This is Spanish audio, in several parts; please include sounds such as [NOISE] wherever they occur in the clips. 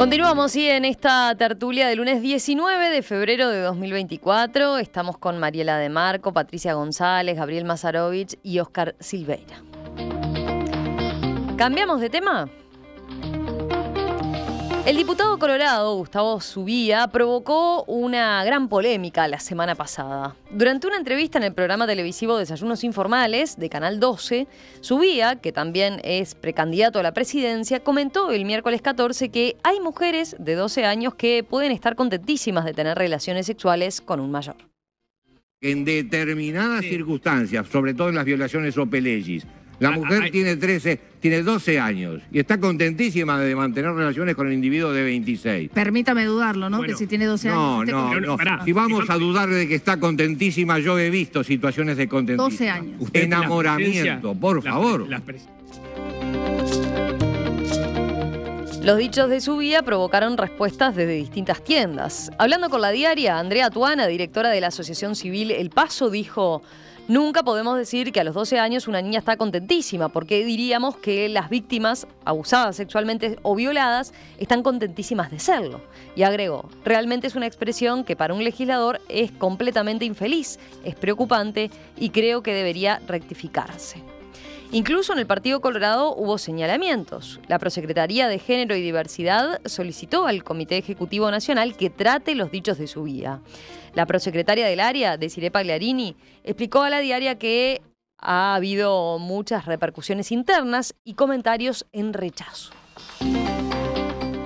Continuamos y en esta tertulia del lunes 19 de febrero de 2024 estamos con Mariela de Marco, Patricia González, Gabriel Mazarovich y Oscar Silveira. ¿Cambiamos de tema? El diputado colorado Gustavo Subía provocó una gran polémica la semana pasada. Durante una entrevista en el programa televisivo Desayunos Informales de Canal 12, Subía, que también es precandidato a la presidencia, comentó el miércoles 14 que hay mujeres de 12 años que pueden estar contentísimas de tener relaciones sexuales con un mayor. En determinadas circunstancias, sobre todo en las violaciones o pelellis, la mujer tiene 13, tiene 12 años y está contentísima de mantener relaciones con el individuo de 26. Permítame dudarlo, ¿no? que si tiene 12 años. No, no, no. Si vamos a dudar de que está contentísima, yo he visto situaciones de contentismo. 12 años. Enamoramiento, por favor. los dichos de su vida provocaron respuestas desde distintas tiendas. Hablando con la diaria, Andrea Tuana, directora de la Asociación Civil El Paso, dijo... Nunca podemos decir que a los 12 años una niña está contentísima, porque diríamos que las víctimas abusadas sexualmente o violadas están contentísimas de serlo. Y agregó, realmente es una expresión que para un legislador es completamente infeliz, es preocupante y creo que debería rectificarse. Incluso en el Partido Colorado hubo señalamientos. La Prosecretaría de Género y Diversidad solicitó al Comité Ejecutivo Nacional que trate los dichos de su La prosecretaria del área, Desiree Pagliarini, explicó a la diaria que ha habido muchas repercusiones internas y comentarios en rechazo.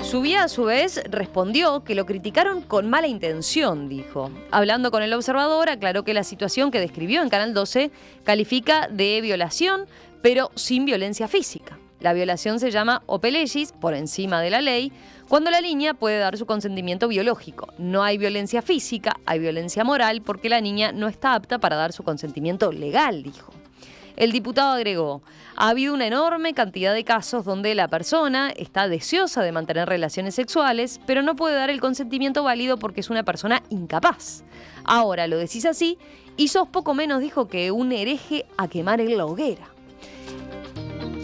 Subía a su vez respondió que lo criticaron con mala intención, dijo. Hablando con el observador, aclaró que la situación que describió en Canal 12 califica de violación pero sin violencia física. La violación se llama opeleis, por encima de la ley, cuando la niña puede dar su consentimiento biológico. No hay violencia física, hay violencia moral porque la niña no está apta para dar su consentimiento legal, dijo. El diputado agregó, ha habido una enorme cantidad de casos donde la persona está deseosa de mantener relaciones sexuales, pero no puede dar el consentimiento válido porque es una persona incapaz. Ahora lo decís así y sos poco menos, dijo, que un hereje a quemar en la hoguera.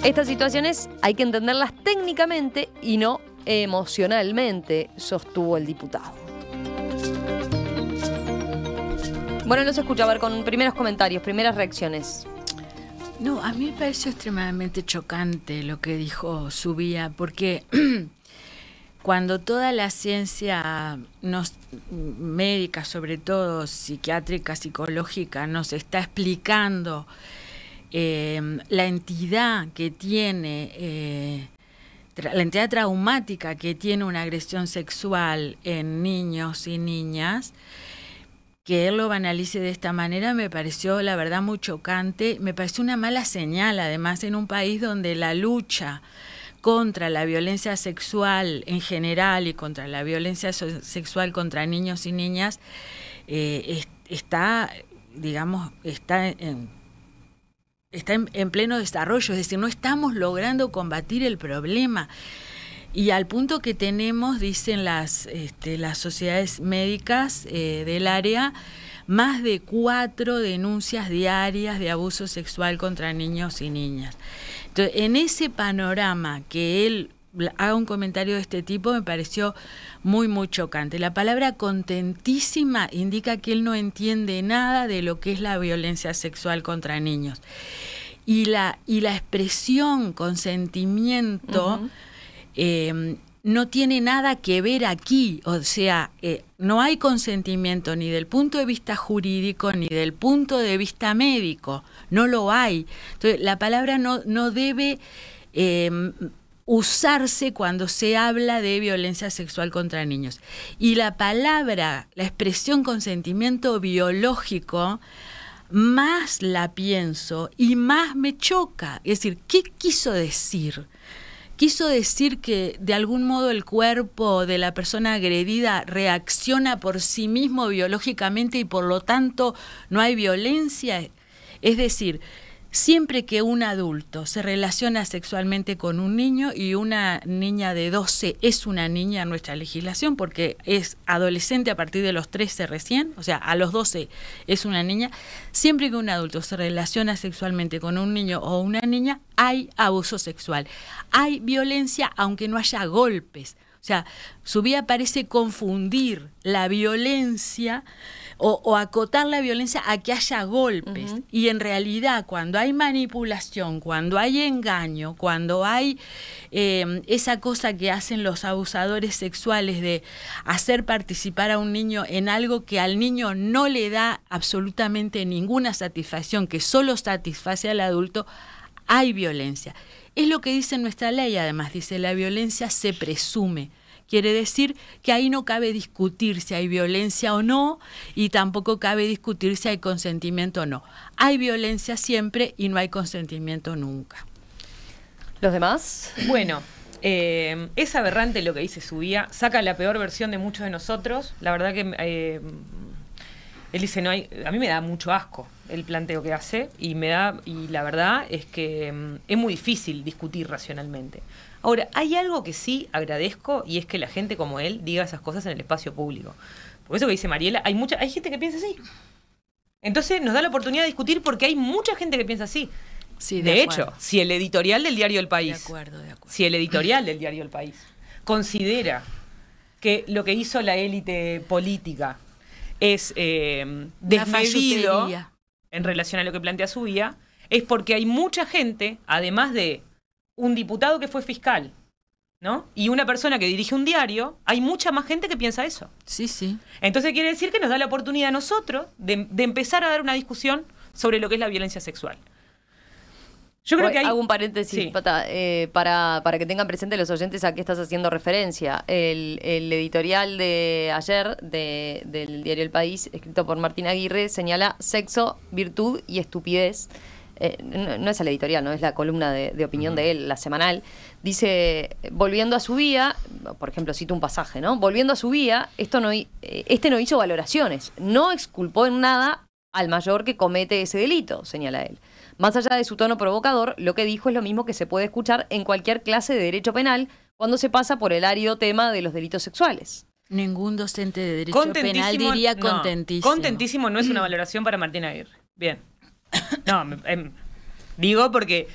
Estas situaciones hay que entenderlas técnicamente y no emocionalmente, sostuvo el diputado. Bueno, los escucha a ver con primeros comentarios, primeras reacciones. No, a mí me pareció extremadamente chocante lo que dijo Subía, porque [CLEARS THROAT] cuando toda la ciencia nos, médica, sobre todo psiquiátrica, psicológica, nos está explicando Em, la entidad que tiene, eh, la entidad traumática que tiene una agresión sexual en niños y niñas, que él lo banalice de esta manera me pareció, la verdad, muy chocante. Me pareció una mala señal, además, en un país donde la lucha contra la violencia sexual en general y contra la violencia sexual contra niños y niñas eh, está, digamos, está en, está en, pleno desarrollo, es decir, no estamos logrando combatir el problema. Y al punto que tenemos, dicen las, este, las sociedades médicas eh, del área, más de cuatro denuncias diarias de abuso sexual contra niños y niñas. Entonces, en ese panorama que él haga un comentario de este tipo me pareció muy, muy chocante. La palabra contentísima indica que él no entiende nada de lo que es la violencia sexual contra niños. Y la, y la expresión consentimiento em, no tiene nada que ver aquí, o sea, eh, no hay consentimiento ni del punto de vista jurídico ni del punto de vista médico, no lo hay. Entonces, la palabra no, no debe... Em, usarse cuando se habla de violencia sexual contra niños. Y la palabra, la expresión consentimiento biológico, más la pienso y más me choca. Es decir, ¿qué quiso decir? quiso decir que de algún modo el cuerpo de la persona agredida reacciona por sí mismo biológicamente y por lo tanto no hay violencia. Es decir, Siempre que un adulto se relaciona sexualmente con un niño y una niña de 12 es una niña en nuestra legislación porque es adolescente a partir de los 13 recién, o sea, a los 12 es una niña, siempre que un adulto se relaciona sexualmente con un niño o una niña hay abuso sexual, hay violencia aunque no haya golpes. O sea, su vida parece confundir la violencia o, acotar la violencia a que haya golpes. Y en realidad, cuando hay manipulación, cuando hay engaño, cuando hay eh, esa cosa que hacen los abusadores sexuales de hacer participar a un niño en algo que al niño no le da absolutamente ninguna satisfacción, que solo satisface al adulto, hay violencia. Es lo que dice nuestra ley, además, dice, la violencia se presume. Quiere decir que ahí no cabe discutir si hay violencia o no y tampoco cabe discutir si hay consentimiento o no. Hay violencia siempre y no hay consentimiento nunca. ¿Los demás? Bueno, eh, es aberrante lo que dice su guía, Saca la peor versión de muchos de nosotros. La verdad que eh, él dice, no hay, a mí me da mucho asco el planteo que hace y me da y la verdad es que mm, es muy difícil discutir racionalmente. Ahora, hay algo que sí agradezco y es que la gente como él diga esas cosas en el espacio público. Por eso que dice Mariela, hay mucha hay gente que piensa así. Entonces nos da la oportunidad de discutir porque hay mucha gente que piensa así. Sí, de, hecho, si el editorial del diario El País, si el editorial del diario El País considera que lo que hizo la élite política es eh, en relación a lo que plantea su vía, es porque hay mucha gente, además de un diputado que fue fiscal, ¿no? Y una persona que dirige un diario, hay mucha más gente que piensa eso. Sí, sí. Entonces quiere decir que nos da la oportunidad a nosotros de empezar a dar una discusión sobre lo que es la violencia sexual. Yo creo que hay... Hago paréntesis, eh, para, que tengan presente los oyentes a qué estás haciendo referencia. El, el editorial de ayer de, del diario El País, escrito por Martín Aguirre, señala sexo, virtud y estupidez. Eh, no, es el editorial, no es la columna de, opinión de él, la semanal. Dice, volviendo a su vía, por ejemplo, cito un pasaje, ¿no? Volviendo a su vía, esto no, eh, este no hizo valoraciones, no exculpó en nada al mayor que comete ese delito, señala él. Más allá de su tono provocador, lo que dijo es lo mismo que se puede escuchar en cualquier clase de derecho penal cuando se pasa por el árido tema de los delitos sexuales. Ningún docente de derecho penal diría contentísimo. contentísimo no es una [CLEARS THROAT] valoración para Martín Aguirre. Bien. No, em, digo porque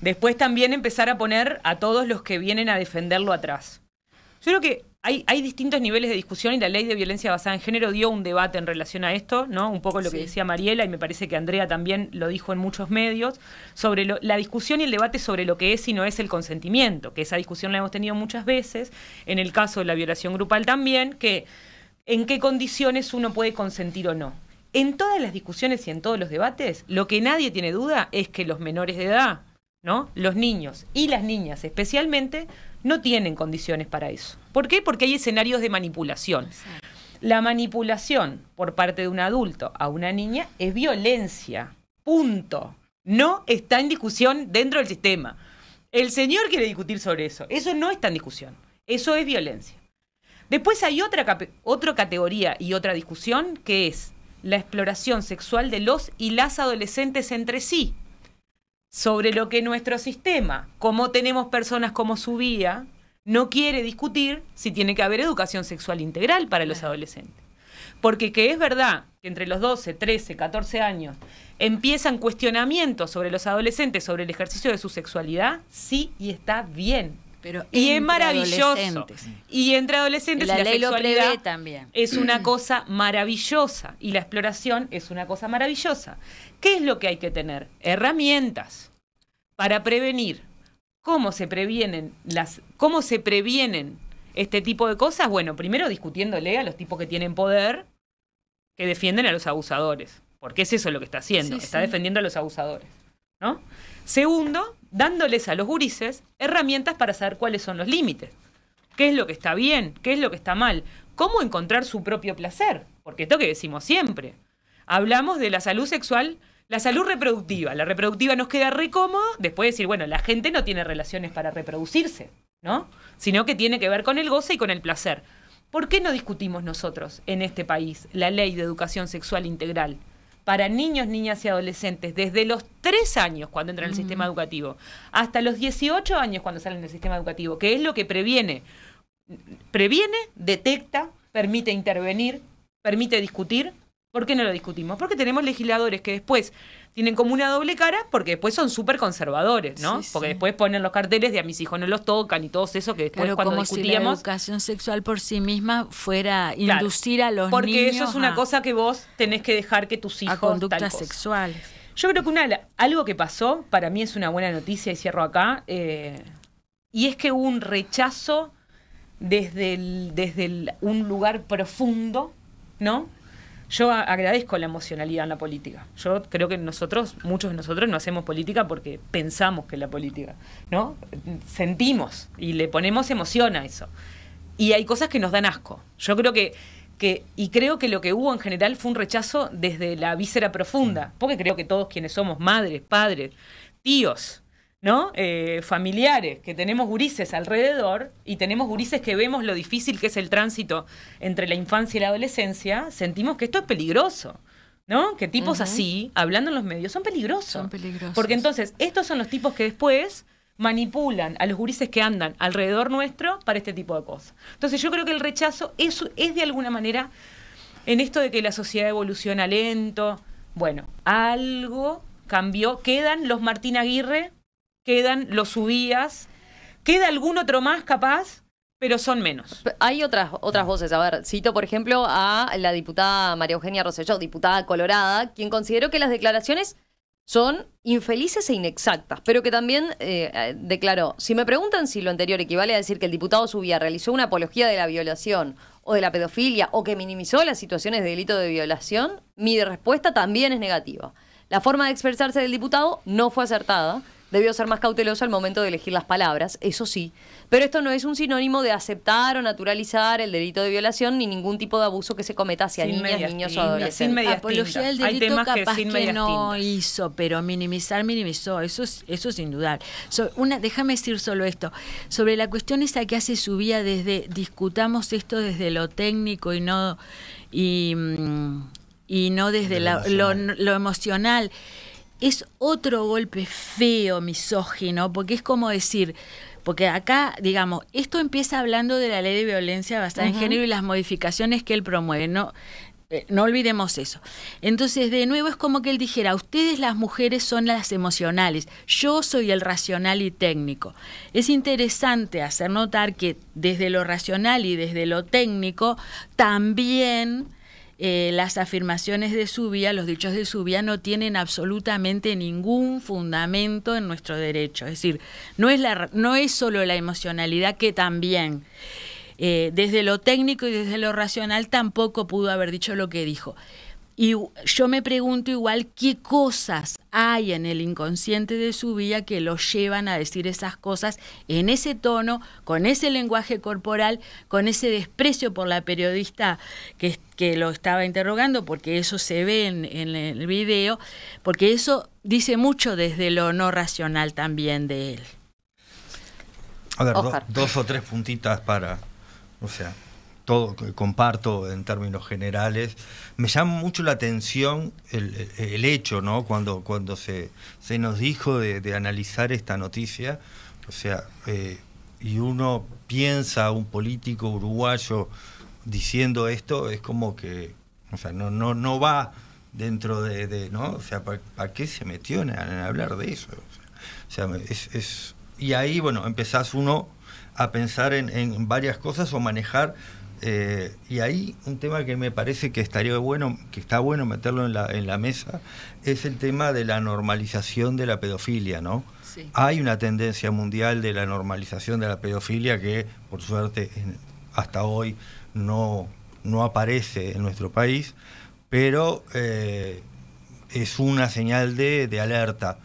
después también empezar a poner a todos los que vienen a defenderlo atrás. Yo creo que hay, distintos niveles de discusión y la ley de violencia basada en género dio un debate en relación a esto, ¿no? Un poco lo que decía Mariela y me parece que Andrea también lo dijo en muchos medios, sobre la discusión y el debate sobre lo que es y no es el consentimiento, que esa discusión la hemos tenido muchas veces, en el caso de la violación grupal también, que en qué condiciones uno puede consentir o no. En todas las discusiones y en todos los debates, lo que nadie tiene duda es que los menores de edad, ¿no? Los niños y las niñas especialmente no tienen condiciones para eso. ¿Por qué? Porque hay escenarios de manipulación. La manipulación por parte de un adulto a una niña es violencia. Punto. No está en discusión dentro del sistema. El señor quiere discutir sobre eso. Eso no está en discusión. Eso es violencia. Después hay otra, otra categoría y otra discusión que es la exploración sexual de los y las adolescentes entre sí sobre lo que nuestro sistema, como tenemos personas como su vía, no quiere discutir si tiene que haber educación sexual integral para los adolescentes. Porque que es verdad que entre los 12, 13, 14 años empiezan cuestionamientos sobre los adolescentes, sobre el ejercicio de su sexualidad, sí y está bien y es maravilloso. Y entre adolescentes la, sexualidad también. es una cosa maravillosa y la exploración es una cosa maravillosa. ¿Qué es lo que hay que tener? Herramientas para prevenir. ¿Cómo se previenen las cómo se previenen este tipo de cosas? Bueno, primero discutiéndole a los tipos que tienen poder que defienden a los abusadores, porque es eso lo que está haciendo, está defendiendo a los abusadores. Segundo, dándoles a los gurises herramientas para saber cuáles son los límites. ¿Qué es lo que está bien? ¿Qué es lo que está mal? ¿Cómo encontrar su propio placer? Porque esto que decimos siempre. Hablamos de la salud sexual, la salud reproductiva. La reproductiva nos queda re cómodo después de decir, bueno, la gente no tiene relaciones para reproducirse, ¿no? Sino que tiene que ver con el goce y con el placer. ¿Por qué no discutimos nosotros en este país la ley de educación sexual integral? para niños, niñas y adolescentes desde los 3 años cuando entran al sistema educativo hasta los 18 años cuando salen del sistema educativo, que es lo que previene. Previene, detecta, permite intervenir, permite discutir ¿Por qué no lo discutimos? Porque tenemos legisladores que después tienen como una doble cara, porque después son súper conservadores, ¿no? porque después ponen los carteles de a mis hijos no los tocan y todo eso que después cuando como discutíamos. Si la educación sexual por sí misma fuera inducir a los porque niños. Porque eso es una cosa que vos tenés que dejar que tus hijos. A conductas sexuales. Yo creo que una, algo que pasó, para mí es una buena noticia y cierro acá, eh, y es que hubo un rechazo desde, el, desde un lugar profundo, ¿no? Yo agradezco la emocionalidad en la política. Yo creo que nosotros, muchos de nosotros, no hacemos política porque pensamos que es la política, ¿no? Sentimos y le ponemos emoción a eso. Y hay cosas que nos dan asco. Yo creo que y creo que lo que hubo en general fue un rechazo desde la víscera profunda, porque creo que todos quienes somos madres, padres, tíos, ¿no? Eh, familiares, que tenemos gurises alrededor y tenemos gurises que vemos lo difícil que es el tránsito entre la infancia y la adolescencia, sentimos que esto es peligroso. ¿No? Que tipos así, hablando en los medios, son peligrosos. Son peligrosos. Porque entonces, estos son los tipos que después manipulan a los gurises que andan alrededor nuestro para este tipo de cosas. Entonces, yo creo que el rechazo es de alguna manera en esto de que la sociedad evoluciona lento. Bueno, algo cambió. Quedan los Martín Aguirre quedan los subías, queda algún otro más capaz, pero son menos. Hay otras, otras voces. A ver, cito por ejemplo a la diputada María Eugenia Rosselló, diputada colorada, quien consideró que las declaraciones son infelices e inexactas, pero que también eh, eh, declaró, si me preguntan si lo anterior equivale a decir que el diputado Subía realizó una apología de la violación o de la pedofilia o que minimizó las situaciones de delito de violación, mi respuesta también es negativa. La forma de expresarse del diputado no fue acertada debió ser más cauteloso al momento de elegir las palabras, eso sí, pero esto no es un sinónimo de aceptar o naturalizar el delito de violación ni ningún tipo de abuso que se cometa hacia niñas, niños o adolescentes. Sin Apología del delito capaz que, no hizo, pero minimizar, minimizó, eso es, eso es So, déjame decir solo esto, sobre la cuestión esa que hace su vía desde, discutamos esto desde lo técnico y no... Y, mm, no desde lo emocional es otro golpe feo, misógino, porque es como decir, porque acá, digamos, esto empieza hablando de la ley de violencia basada en género y las modificaciones que él promueve, ¿no? Eh, no olvidemos eso. Entonces, de nuevo es como que él dijera, ustedes las mujeres son las emocionales, yo soy el racional y técnico. Es interesante hacer notar que desde lo racional y desde lo técnico también eh, las afirmaciones de su vía, los dichos de su vía no tienen absolutamente ningún fundamento en nuestro derecho. Es decir, no es, la, no es solo la emocionalidad que también. Eh, desde lo técnico y desde lo racional tampoco pudo haber dicho lo que dijo. Y yo me pregunto igual qué cosas hay en el inconsciente de su vida que lo llevan a decir esas cosas en ese tono, con ese lenguaje corporal, con ese desprecio por la periodista que, lo estaba interrogando, porque eso se ve en, el video, porque eso dice mucho desde lo no racional también de él. A ver, dos o tres puntitas para, o sea, todo comparto en términos generales. Me llama mucho la atención el, hecho, ¿no? Cuando, cuando se, se nos dijo de, analizar esta noticia, o sea, eh, y uno piensa un político uruguayo diciendo esto, es como que, o sea, no, no, no va dentro de, ¿no? O sea, ¿para, qué se metió en, hablar de eso? es, y ahí, bueno, empezás uno a pensar en varias cosas o manejar eh, y ahí un tema que me parece que estaría bueno, que está bueno meterlo en la, en la mesa, es el tema de la normalización de la pedofilia, ¿no? Hay una tendencia mundial de la normalización de la pedofilia que, por suerte, hasta hoy no, no aparece en nuestro país, pero eh, es una señal de, alerta.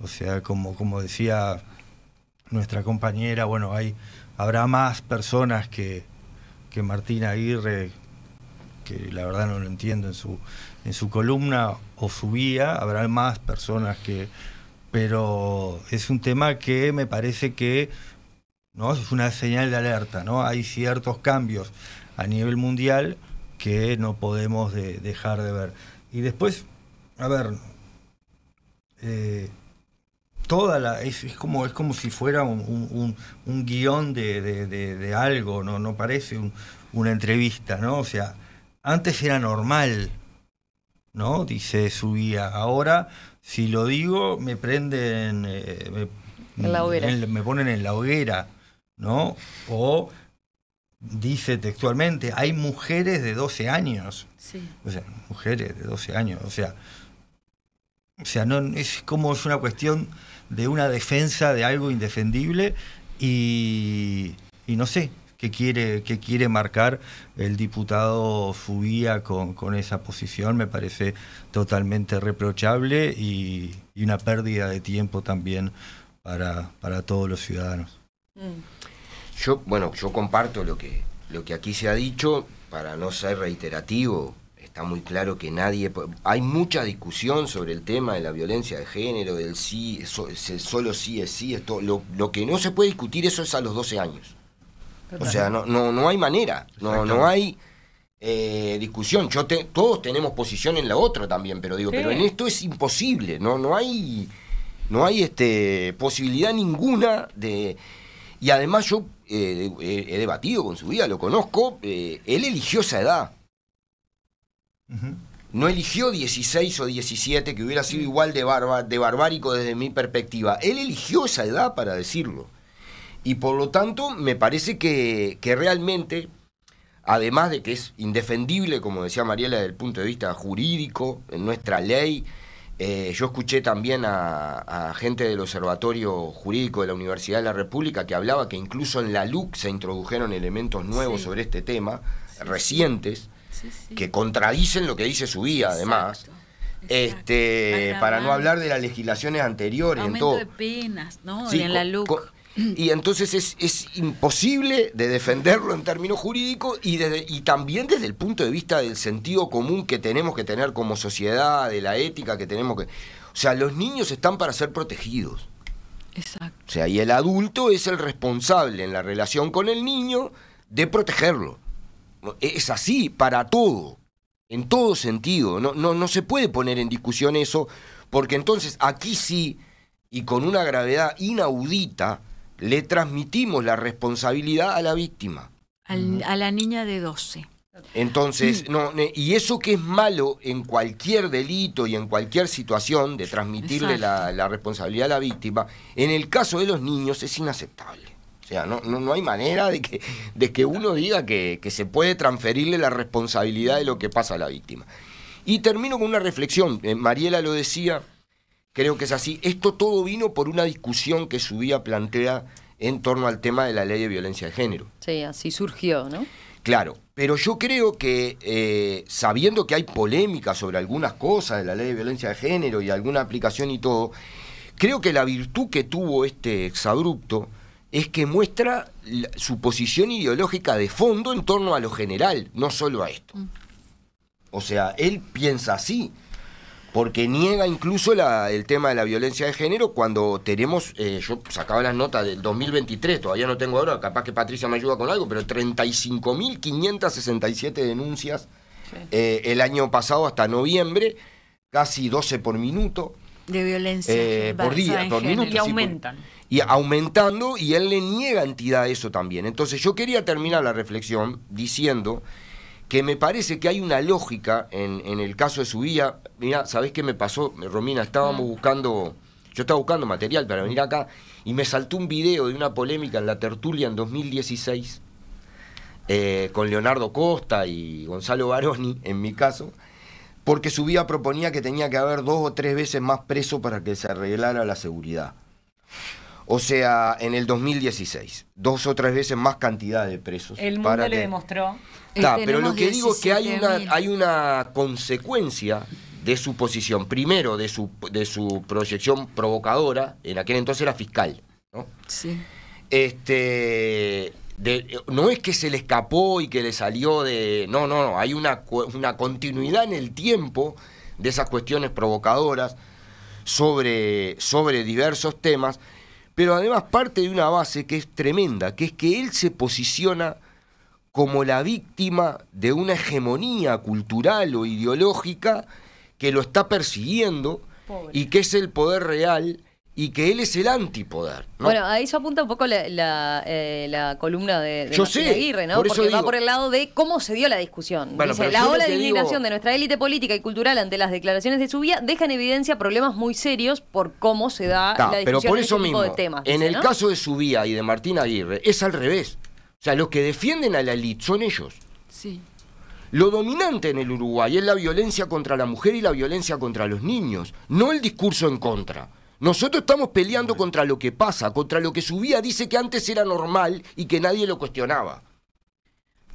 O sea, como, como decía nuestra compañera, bueno, hay, habrá más personas que, que Martín Aguirre, que la verdad no lo entiendo en su, en su columna o su guía, habrá más personas que... Pero es un tema que me parece que ¿no? es una señal de alerta, ¿no? Hay ciertos cambios a nivel mundial que no podemos dejar de ver. Y después, a ver, eh, toda la. Es, como, es como si fuera un, un, guión de, de, de, algo, ¿no? No parece una entrevista, ¿no? O sea, antes era normal, ¿no? Dice su guía. Ahora, si lo digo, me prenden. Eh, me, me ponen en la hoguera, ¿no? O dice textualmente, hay mujeres de 12 años. O sea, mujeres de 12 años. O sea, o sea, no, es como es una cuestión de una defensa de algo indefendible y, no sé qué quiere, qué quiere marcar el diputado su con, con esa posición. Me parece totalmente reprochable y, una pérdida de tiempo también para, para todos los ciudadanos. Mm. Yo, bueno, yo comparto lo que, lo que aquí se ha dicho, para no ser reiterativo, está muy claro que nadie... Hay mucha discusión sobre el tema de la violencia de género, del sí, eso, solo sí es sí, esto, lo, que no se puede discutir eso es a los 12 años. O sea, no, no, no hay manera, no, no hay eh, discusión. Yo te, todos tenemos posición en la otra también, pero digo, pero en esto es imposible, no, no hay, no hay este, posibilidad ninguna de... Y además yo eh, he, debatido con su vida, lo conozco, eh, él eligió esa edad. No eligió 16 o 17, que hubiera sido igual de, barba, de barbárico desde mi perspectiva. Él eligió esa edad para decirlo. Y por lo tanto, me parece que, que realmente, además de que es indefendible, como decía Mariela, desde el punto de vista jurídico, en nuestra ley, eh, yo escuché también a, gente del Observatorio Jurídico de la Universidad de la República que hablaba que incluso en la LUC se introdujeron elementos nuevos sobre este tema, recientes, que contradicen lo que dice su vida, además. Este, para, no hablar de las legislaciones anteriores. en de penas, y en la y entonces es, es, imposible de defenderlo en términos jurídicos y, y también desde el punto de vista del sentido común que tenemos que tener como sociedad, de la ética que tenemos que... O sea, los niños están para ser protegidos. Exacto. O sea, y el adulto es el responsable en la relación con el niño de protegerlo. Es así para todo, en todo sentido. No, no, no se puede poner en discusión eso, porque entonces aquí sí, y con una gravedad inaudita, le transmitimos la responsabilidad a la víctima. a la niña de 12. Entonces, no, y eso que es malo en cualquier delito y en cualquier situación de transmitirle la, responsabilidad a la víctima, en el caso de los niños es inaceptable no, hay manera de que, de que uno diga que, se puede transferirle la responsabilidad de lo que pasa a la víctima. Y termino con una reflexión. Eh, Mariela lo decía, creo que es así. Esto todo vino por una discusión que su vida plantea en torno al tema de la ley de violencia de género. Sí, así surgió, ¿no? Claro, pero yo creo que eh, sabiendo que hay polémica sobre algunas cosas de la ley de violencia de género y alguna aplicación y todo, creo que la virtud que tuvo este exabrupto es que muestra su posición ideológica de fondo en torno a lo general, no solo a esto. O sea, él piensa así, porque niega incluso el tema de la violencia de género cuando tenemos, eh, yo sacaba las notas del 2023, todavía no tengo ahora, capaz que Patricia me ayuda con algo, pero 35.567 denuncias eh, el año pasado hasta noviembre, casi 12 por minuto. De violencia. Eh, por día, por minuto. Y aumentan y aumentando y él le niega entidad a eso también. Entonces yo quería terminar la reflexión diciendo que me parece que hay una lógica en, el caso de su vida. Mira, ¿sabés qué me pasó, Romina? Estábamos mm. buscando, yo estaba buscando material para venir acá y me saltó un video de una polémica en la tertulia en 2016 eh, con Leonardo Costa y Gonzalo Baroni, en mi caso, porque su vida proponía que tenía que haber dos o tres veces más preso para que se arreglara la seguridad. O sea, en el 2016, dos o tres veces más cantidad de presos. El mundo le demostró. pero lo que digo es que hay una, hay una consecuencia de su posición. Primero, de su, de su proyección provocadora, en aquel entonces era fiscal. ¿no? Sí. Este, no es que se le escapó y que le salió de... No, no, no, hay una, una continuidad en el tiempo de esas cuestiones provocadoras sobre, sobre diversos temas pero además parte de una base que es tremenda, que es que él se posiciona como la víctima de una hegemonía cultural o ideológica que lo está persiguiendo y que es el poder real y que él es el antipoder. Bueno, a eso apunta un poco la, eh, columna de, Aguirre, ¿no? Porque va por el lado de cómo se dio la discusión. la ola de indignación de nuestra élite política y cultural ante las declaraciones de Subía deja en evidencia problemas muy serios por cómo se da la discusión pero por este eso este mismo, tipo de temas. En el caso de Subía y de Martín Aguirre, es al revés. O sea, los que defienden a la élite son ellos. Sí. Lo dominante en el Uruguay es la violencia contra la mujer y la violencia contra los niños, no el discurso en contra. Nosotros estamos peleando contra lo que pasa, contra lo que su vida dice que antes era normal y que nadie lo cuestionaba.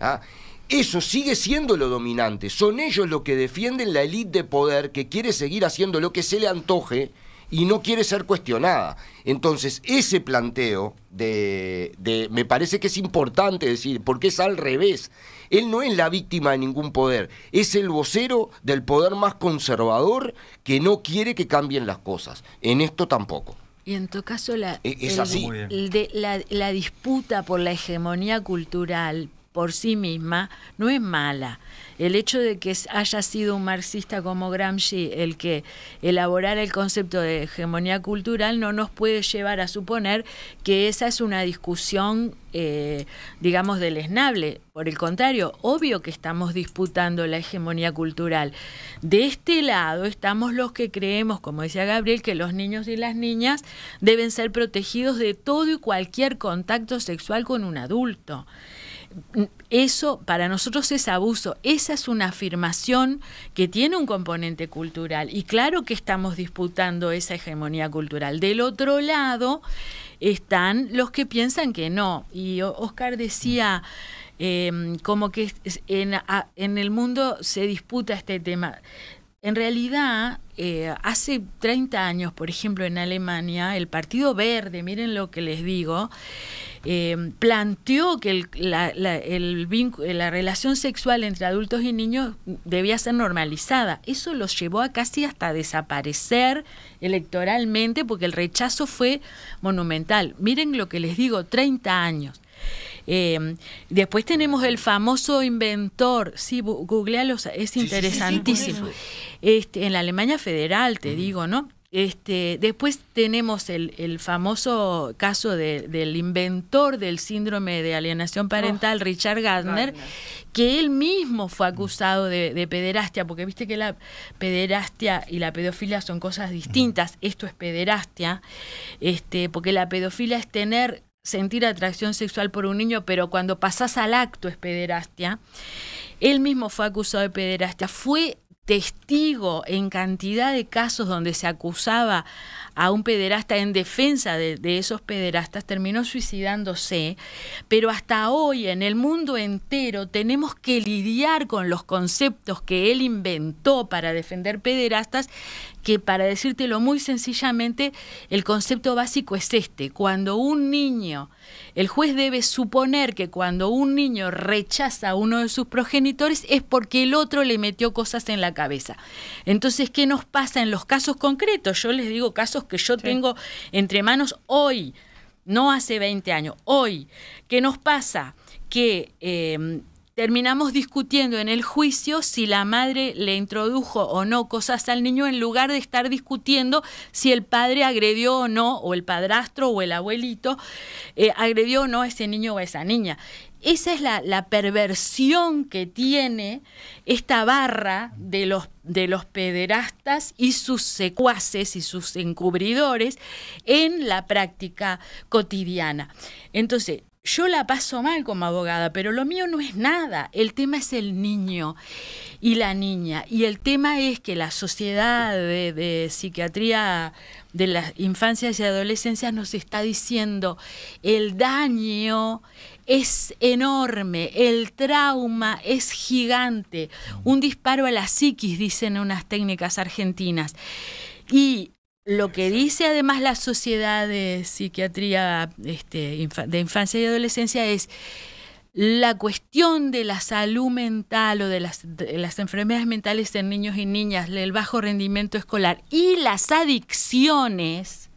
¿Ah? Eso sigue siendo lo dominante. Son ellos los que defienden la élite de poder que quiere seguir haciendo lo que se le antoje y no quiere ser cuestionada. Entonces, ese planteo de, me parece que es importante decir, porque es al revés. Él no es la víctima de ningún poder, es el vocero del poder más conservador que no quiere que cambien las cosas. En esto tampoco. Y en todo caso, la, e, la, la disputa por la hegemonía cultural por sí misma no es mala el hecho de que haya sido un marxista como Gramsci el que elaborara el concepto de hegemonía cultural no nos puede llevar a suponer que esa es una discusión, eh, digamos, deleznable. Por el contrario, obvio que estamos disputando la hegemonía cultural. De este lado estamos los que creemos, como decía Gabriel, que los niños y las niñas deben ser protegidos de todo y cualquier contacto sexual con un adulto. Eso para nosotros es abuso, esa es una afirmación que tiene un componente cultural y claro que estamos disputando esa hegemonía cultural. Del otro lado están los que piensan que no. Y Oscar decía... Em, como que en, el mundo se disputa este tema. En realidad, eh, hace 30 años, por ejemplo, en Alemania, el Partido Verde, miren lo que les digo, eh, planteó que la, relación sexual entre adultos y niños debía ser normalizada. Eso los llevó a casi hasta desaparecer electoralmente porque el rechazo fue monumental. Miren lo que les digo, 30 años. Eh, después tenemos el famoso inventor, sí, googlealos, es interesantísimo. Este, en la Alemania federal, te digo, ¿no? Este, después tenemos el, famoso caso del inventor del síndrome de alienación parental, Richard Gardner, que él mismo fue acusado de, pederastia, porque viste que la pederastia y la pedofilia son cosas distintas. Esto es pederastia, este, porque la pedofilia es tener sentir atracción sexual por un niño, pero cuando pasás al acto es pederastia. Él mismo fue acusado de pederastia. Fue testigo en cantidad de casos donde se acusaba a un pederasta en defensa de, esos pederastas, terminó suicidándose, pero hasta hoy en el mundo entero tenemos que lidiar con los conceptos que él inventó para defender pederastas, que para decírtelo muy sencillamente, el concepto básico es este, cuando un niño, el juez debe suponer que cuando un niño rechaza a uno de sus progenitores es porque el otro le metió cosas en la cabeza. Entonces, ¿qué nos pasa en los casos concretos? Yo les digo casos que yo tengo entre manos hoy, no hace 20 años, hoy. ¿Qué nos pasa? Que eh, terminamos discutiendo en el juicio si la madre le introdujo o no cosas al niño en lugar de estar discutiendo si el padre agredió o no, o el padrastro o el abuelito eh, agredió o no a ese niño o a esa niña. Esa es la, perversión que tiene esta barra de los, de los pederastas y sus secuaces y sus encubridores en la práctica cotidiana. Entonces, yo la paso mal como abogada, pero lo mío no es nada. El tema es el niño y la niña. Y el tema es que la sociedad de, psiquiatría de las infancias y adolescencias nos está diciendo el daño es enorme, el trauma es gigante, un disparo a la psiquis, dicen unas técnicas argentinas. Y lo que dice además la Sociedad de Psiquiatría este, de Infancia y Adolescencia es la cuestión de la salud mental o de las, enfermedades mentales en niños y niñas, el bajo rendimiento escolar y las adicciones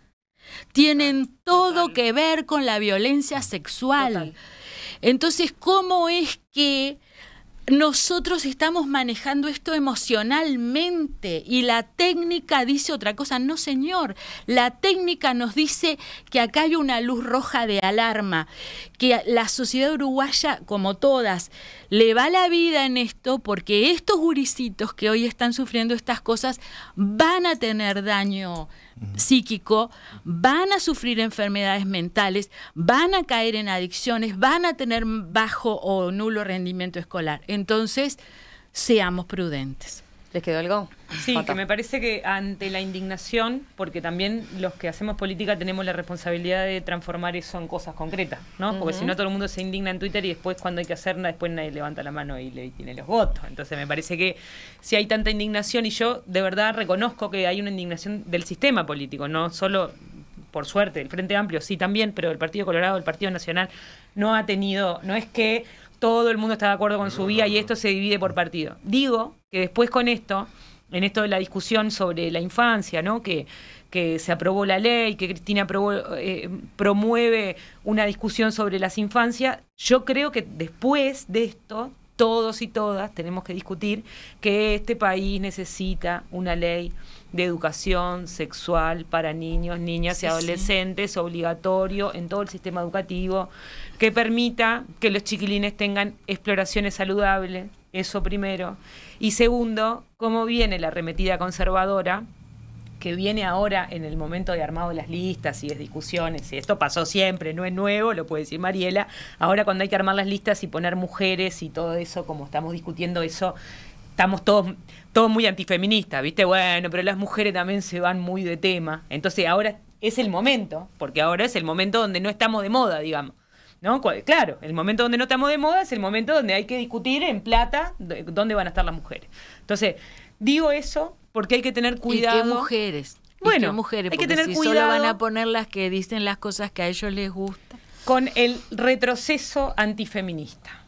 tienen todo que ver con la violencia sexual. Entonces, ¿cómo es que nosotros estamos manejando esto emocionalmente y la técnica dice otra cosa. No, señor, la técnica nos dice que acá hay una luz roja de alarma, que la sociedad uruguaya, como todas, le va la vida en esto porque estos jurisitos que hoy están sufriendo estas cosas van a tener daño psíquico, van a sufrir enfermedades mentales, van a caer en adicciones, van a tener bajo o nulo rendimiento escolar. Entonces, seamos prudentes. ¿Les quedó algo? Sí, que me parece que ante la indignación, porque también los que hacemos política tenemos la responsabilidad de transformar eso en cosas concretas, ¿no? Porque si no todo el mundo se indigna en Twitter y después cuando hay que hacerla, después nadie levanta la mano y le tiene los votos. Entonces me parece que si hay tanta indignación y yo de verdad reconozco que hay una indignación del sistema político, no solo por suerte, el Frente Amplio sí también, pero el Partido Colorado, el Partido Nacional no ha tenido, no es que todo el mundo está de acuerdo con su vía y esto se divide por partido. Digo que después con esto, en esto de la discusión sobre la infancia, ¿no? Que, que se aprobó la ley, que Cristina eh, promueve una discusión sobre las infancias, yo creo que después de esto, todos y todas tenemos que discutir que este país necesita una ley de educación sexual para niños, niñas y adolescentes, obligatorio en todo el sistema educativo, que permita que los chiquilines tengan exploraciones saludables, eso primero. Y segundo, cómo viene la arremetida conservadora, que viene ahora en el momento de armado las listas y de discusiones, y esto pasó siempre, no es nuevo, lo puede decir Mariela, ahora cuando hay que armar las listas y poner mujeres y todo eso, como estamos discutiendo eso estamos todos, todos muy antifeministas, ¿viste? Bueno, pero las mujeres también se van muy de tema. Entonces ahora es el momento, porque ahora es el momento donde no estamos de moda, digamos. ¿No? Claro, el momento donde no estamos de moda es el momento donde hay que discutir en plata dónde van a estar las mujeres. Entonces, digo eso porque hay que tener cuidado. ¿Y mujeres? Bueno, mujeres? hay que tener si cuidado. Solo van a poner las que dicen las cosas que a ellos les gusta Con el retroceso antifeminista.